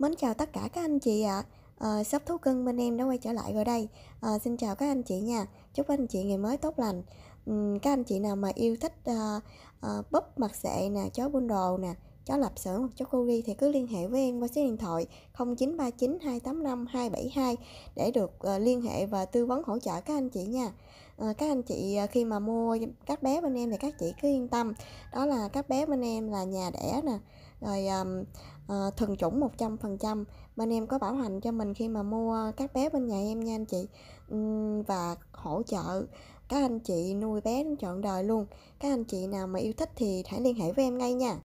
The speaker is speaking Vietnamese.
Mến chào tất cả các anh chị ạ à. à, Shop Thú Cưng bên em đã quay trở lại rồi đây à, Xin chào các anh chị nha Chúc anh chị ngày mới tốt lành uhm, Các anh chị nào mà yêu thích uh, ờ, uh, búp mặt xệ nè, chó bun đồ nè có lập xưởng hoặc chốt cô ghi thì cứ liên hệ với em qua số điện thoại 0939 285 272 để được uh, liên hệ và tư vấn hỗ trợ các anh chị nha. Uh, các anh chị uh, khi mà mua các bé bên em thì các chị cứ yên tâm. Đó là các bé bên em là nhà đẻ nè, rồi um, uh, thuần chủng 100%. Bên em có bảo hành cho mình khi mà mua các bé bên nhà em nha anh chị. Um, và hỗ trợ các anh chị nuôi bé đến trọn đời luôn các anh chị nào mà yêu thích thì hãy liên hệ với em ngay nha